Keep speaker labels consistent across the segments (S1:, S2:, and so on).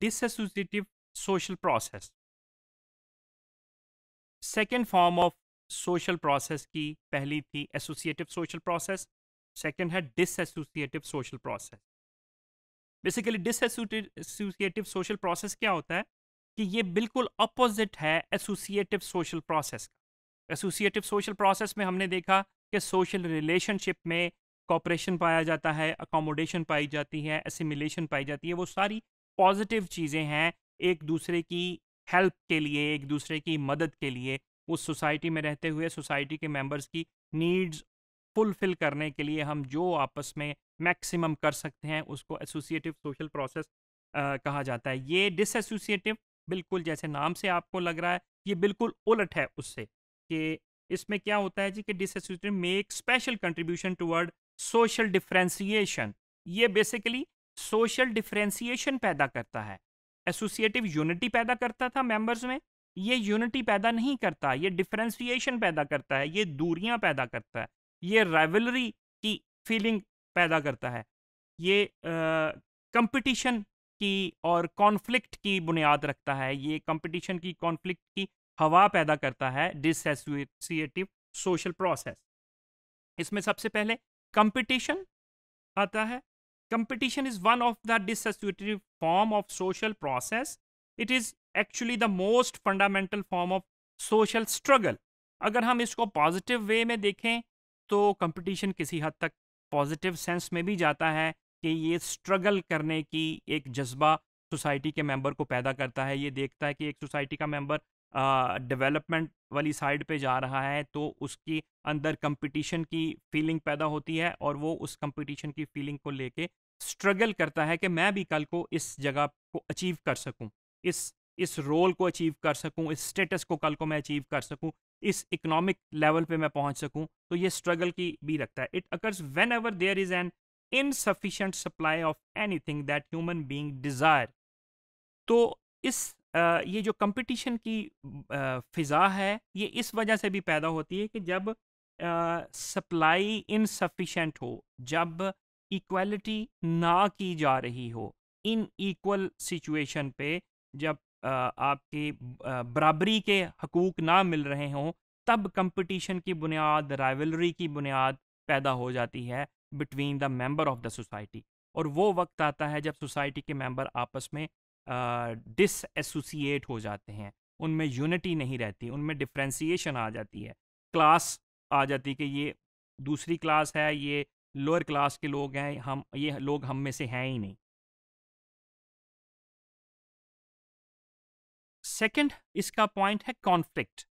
S1: Dissociative social process second form of social process की पहली थी एसोसिएटिव सोशल प्रोसेस सेकेंड है dissociative social process basically dissociative social process क्या होता है कि ये बिल्कुल अपोजिट है एसोसिएटिव सोशल प्रोसेस का एसोसिएटिव सोशल प्रोसेस में हमने देखा कि सोशल रिलेशनशिप में कॉपरेशन पाया जाता है अकोमोडेशन पाई जाती है एसिमिलेशन पाई जाती है वो सारी पॉजिटिव चीज़ें हैं एक दूसरे की हेल्प के लिए एक दूसरे की मदद के लिए उस सोसाइटी में रहते हुए सोसाइटी के मेंबर्स की नीड्स फुलफिल करने के लिए हम जो आपस में मैक्सिमम कर सकते हैं उसको एसोसिएटिव सोशल प्रोसेस कहा जाता है ये डिसएसोसिएटिव बिल्कुल जैसे नाम से आपको लग रहा है ये बिल्कुल उलट है उससे कि इसमें क्या होता है जी कि dissociative make special contribution toward social differentiation ये बेसिकली सोशल डिफ्रेंसीशन पैदा करता है एसोसिएटिव यूनिटी पैदा करता था मेंबर्स में ये यूनिटी पैदा नहीं करता ये डिफ्रेंसीशन पैदा करता है ये दूरियां पैदा करता है ये रेवलरी की फीलिंग पैदा करता है ये कंपटीशन की और कॉन्फ्लिक्ट की बुनियाद रखता है ये कंपटीशन की कॉन्फ्लिक्ट की हवा पैदा करता है डिसोसिएटिव सोशल प्रोसेस इसमें सबसे पहले कंपटीशन आता है Competition is one of the dissociative form of social process. It is actually the most fundamental form of social struggle. agar hum isko positive way mein देखें to competition kisi had tak positive sense mein bhi jata hai ki ye struggle karne ki ek jazba society ke member ko paida karta hai ye dekhta hai ki ek society ka member development वाली side पे जा रहा है तो उसकी अंदर competition की feeling पैदा होती है और वो उस कंपटीशन की फीलिंग को लेके स्ट्रगल करता है कि मैं भी कल को इस जगह को अचीव कर सकूं इस इस रोल को अचीव कर सकूं इस स्टेटस को कल को मैं अचीव कर सकूं इस इकोनॉमिक लेवल पे मैं पहुंच सकूं तो ये स्ट्रगल की भी रखता है it occurs whenever there is an insufficient supply of anything that human being desire तो इस ये जो कंपटीशन की फ़िज़ा है ये इस वजह से भी पैदा होती है कि जब सप्लाई इनसफिशेंट हो जब इक्वलिटी ना की जा रही हो इन इक्वल सिचुएशन पे जब आपके बराबरी के हकूक ना मिल रहे हों तब कंपटीशन की बुनियाद राइवलरी की बुनियाद पैदा हो जाती है between the member of the society और वो वक्त आता है जब सोसाइटी के मेंबर आपस में डिसएसोसिएट हो जाते हैं उनमें यूनिटी नहीं रहती उनमें डिफ्रेंसीशन आ जाती है क्लास आ जाती कि ये दूसरी क्लास है ये लोअर क्लास के लोग हैं हम ये लोग हम में से हैं ही नहीं सेकंड इसका पॉइंट है कॉन्फ्लिक्ट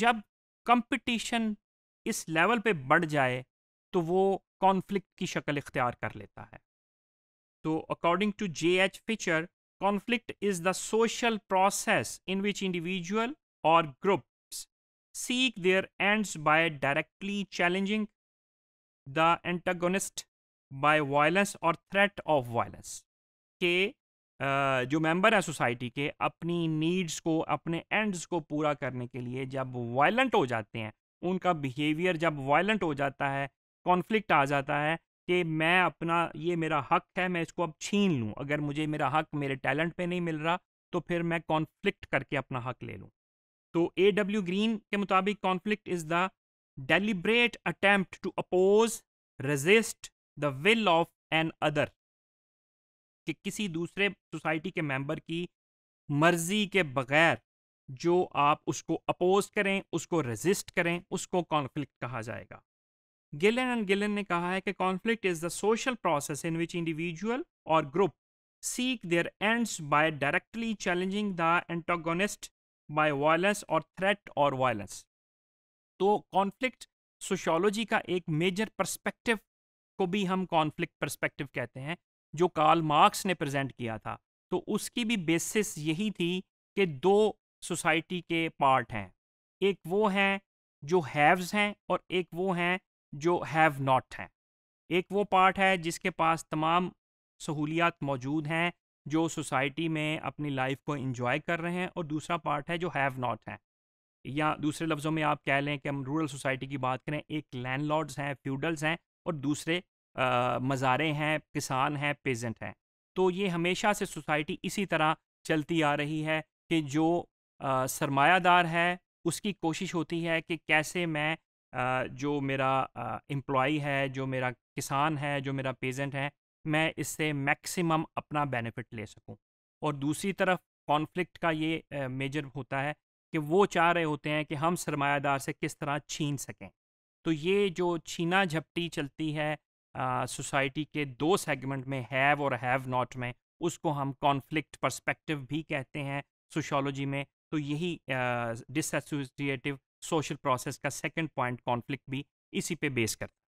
S1: जब कंपटीशन इस लेवल पे बढ़ जाए तो वो कॉन्फ्लिक्ट की शक्ल इख्तियार कर लेता है तो according to J H Fichter Conflict is the social process in which individual or groups seek their ends by directly challenging the antagonist by violence or threat of violence. के जो मेंबर हैं सोसाइटी के अपनी needs को अपने ends को पूरा करने के लिए जब वायलेंट हो जाते हैं उनका बिहेवियर जब वायलेंट हो जाता है कॉन्फ्लिक्ट आ जाता है कि मैं अपना ये मेरा हक है मैं इसको अब छीन लूँ अगर मुझे मेरा हक मेरे टैलेंट पे नहीं मिल रहा तो फिर मैं कॉन्फ्लिक्ट करके अपना हक ले लूँ तो ए डब्ल्यू ग्रीन के मुताबिक conflict is the deliberate attempt to oppose resist the will of another कि किसी दूसरे सोसाइटी के मेंबर की मर्जी के बगैर जो आप उसको अपोज करें उसको रेजिस्ट करें उसको कॉन्फ्लिक्ट कहा जाएगा गिलन एंड गिलन ने कहा है कि conflict is the social process in which individual और group seek their ends by directly challenging the antagonist by violence और थ्रेट और वायलेंस तो कॉन्फ्लिक्ट सोशोलॉजी का एक मेजर पर्सपेक्टिव को भी हम कॉन्फ्लिक्ट पर्सपेक्टिव कहते हैं जो कार्ल मार्क्स ने प्रेजेंट किया था तो उसकी भी बेसिस यही थी कि दो सोसाइटी के पार्ट हैं एक वो हैं जो हैव्स हैं और एक वो हैं जो हैव नॉट हैं एक वो पार्ट है जिसके पास तमाम सहूलियात मौजूद हैं जो सोसाइटी में अपनी लाइफ को इंजॉय कर रहे हैं और दूसरा पार्ट है जो हैव नॉट हैं या दूसरे लफ्ज़ों में आप कह लें कि हम रूरल सोसाइटी की बात करें एक लैंडलॉर्ड्स हैं फ्यूडल्स हैं और दूसरे मज़ारे हैं किसान हैं पेजेंट हैं तो ये हमेशा से सोसाइटी इसी तरह चलती आ रही है कि जो सरमायादार है उसकी कोशिश होती है कि कैसे मैं जो मेरा एम्प्लॉ है जो मेरा किसान है जो मेरा पेजेंट है मैं इससे मैक्सिमम अपना बेनिफिट ले सकूं और दूसरी तरफ कॉन्फ्लिक्ट का ये मेजर होता है कि वो चाह रहे होते हैं कि हम सरमायादार से किस तरह छीन सकें तो ये जो छीना झपटी चलती है सोसाइटी के दो सेगमेंट में हैव और हैव नॉट में उसको हम कॉन्फ्लिक्ट पर्सपेक्टिव भी कहते हैं सोशोलॉजी में तो यही डिसोसिएटिव सोशल प्रोसेस का सेकंड पॉइंट कॉन्फ्लिक्ट भी इसी पे बेस करता है